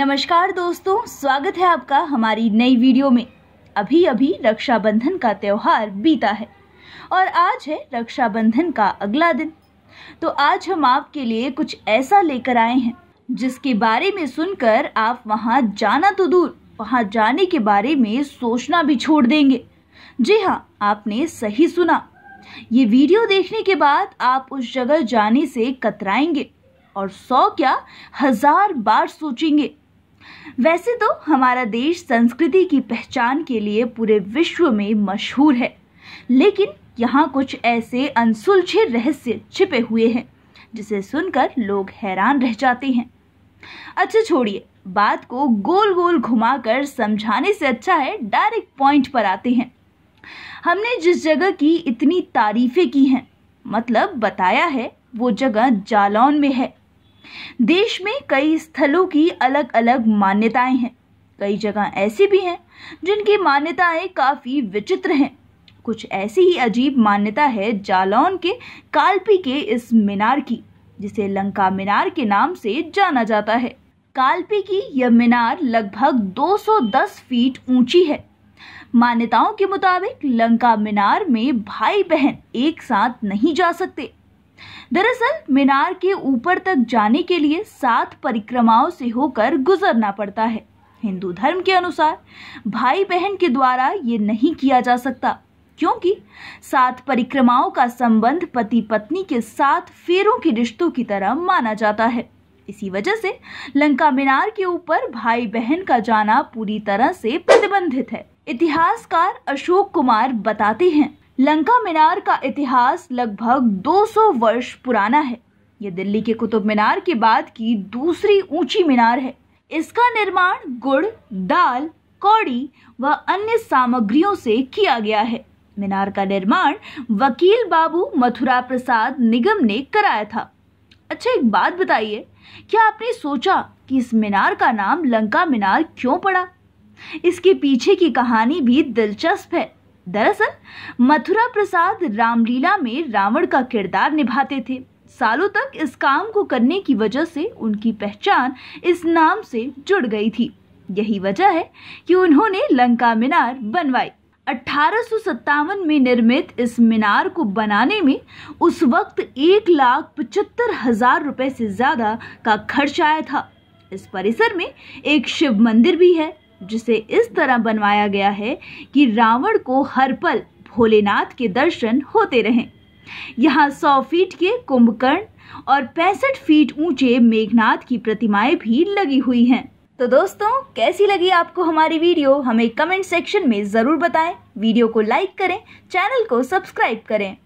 नमस्कार दोस्तों स्वागत है आपका हमारी नई वीडियो में अभी अभी रक्षाबंधन का त्यौहार बीता है और आज है रक्षाबंधन का अगला दिन तो आज हम आपके लिए कुछ ऐसा लेकर आए हैं जिसके बारे में सुनकर आप वहाँ जाना तो दूर वहाँ जाने के बारे में सोचना भी छोड़ देंगे जी हाँ आपने सही सुना ये वीडियो देखने के बाद आप उस जगह जाने से कतराएंगे और सौ क्या हजार बार सोचेंगे वैसे तो हमारा देश संस्कृति की पहचान के लिए पूरे विश्व में मशहूर है लेकिन यहाँ कुछ ऐसे अनसुलझे रहस्य छिपे हुए हैं जिसे सुनकर लोग हैरान रह जाते हैं अच्छा छोड़िए बात को गोल गोल घुमाकर समझाने से अच्छा है डायरेक्ट पॉइंट पर आते हैं हमने जिस जगह की इतनी तारीफें की हैं मतलब बताया है वो जगह जालौन में है देश में कई स्थलों की अलग अलग मान्यताएं हैं कई जगह ऐसी भी हैं जिनकी मान्यताएं काफ़ी विचित्र हैं कुछ ऐसी ही अजीब मान्यता है जालौन के कालपी के इस मीनार की जिसे लंका मीनार के नाम से जाना जाता है कालपी की यह मीनार लगभग 210 फीट ऊंची है मान्यताओं के मुताबिक लंका मीनार में भाई बहन एक साथ नहीं जा सकते दरअसल मीनार के ऊपर तक जाने के लिए सात परिक्रमाओं से होकर गुजरना पड़ता है हिंदू धर्म के अनुसार भाई बहन के द्वारा ये नहीं किया जा सकता क्योंकि सात परिक्रमाओं का संबंध पति पत्नी के सात फेरों के रिश्तों की तरह माना जाता है इसी वजह से लंका मीनार के ऊपर भाई बहन का जाना पूरी तरह से प्रतिबंधित है इतिहासकार अशोक कुमार बताते हैं लंका मीनार का इतिहास लगभग 200 वर्ष पुराना है यह दिल्ली के कुतुब मीनार के बाद की दूसरी ऊंची मीनार है इसका निर्माण गुड़ दाल कौड़ी व अन्य सामग्रियों से किया गया है मीनार का निर्माण वकील बाबू मथुरा प्रसाद निगम ने कराया था अच्छा एक बात बताइए क्या आपने सोचा कि इस मीनार का नाम लंका मीनार क्यों पड़ा इसके पीछे की कहानी भी दिलचस्प है दरअसल मथुरा प्रसाद रामलीला में रावण का किरदार निभाते थे सालों तक इस काम को करने की वजह से उनकी पहचान इस नाम से जुड़ गई थी यही वजह है कि उन्होंने लंका मीनार बनवाई अठारह में निर्मित इस मीनार को बनाने में उस वक्त एक लाख पचहत्तर हजार रुपए से ज़्यादा का खर्च आया था इस परिसर में एक शिव मंदिर भी है जिसे इस तरह बनवाया गया है कि रावण को हर पल भोलेनाथ के दर्शन होते रहें यहाँ सौ फीट के कुंभकर्ण और पैंसठ फीट ऊंचे मेघनाथ की प्रतिमाएं भी लगी हुई हैं तो दोस्तों कैसी लगी आपको हमारी वीडियो हमें कमेंट सेक्शन में ज़रूर बताएं वीडियो को लाइक करें चैनल को सब्सक्राइब करें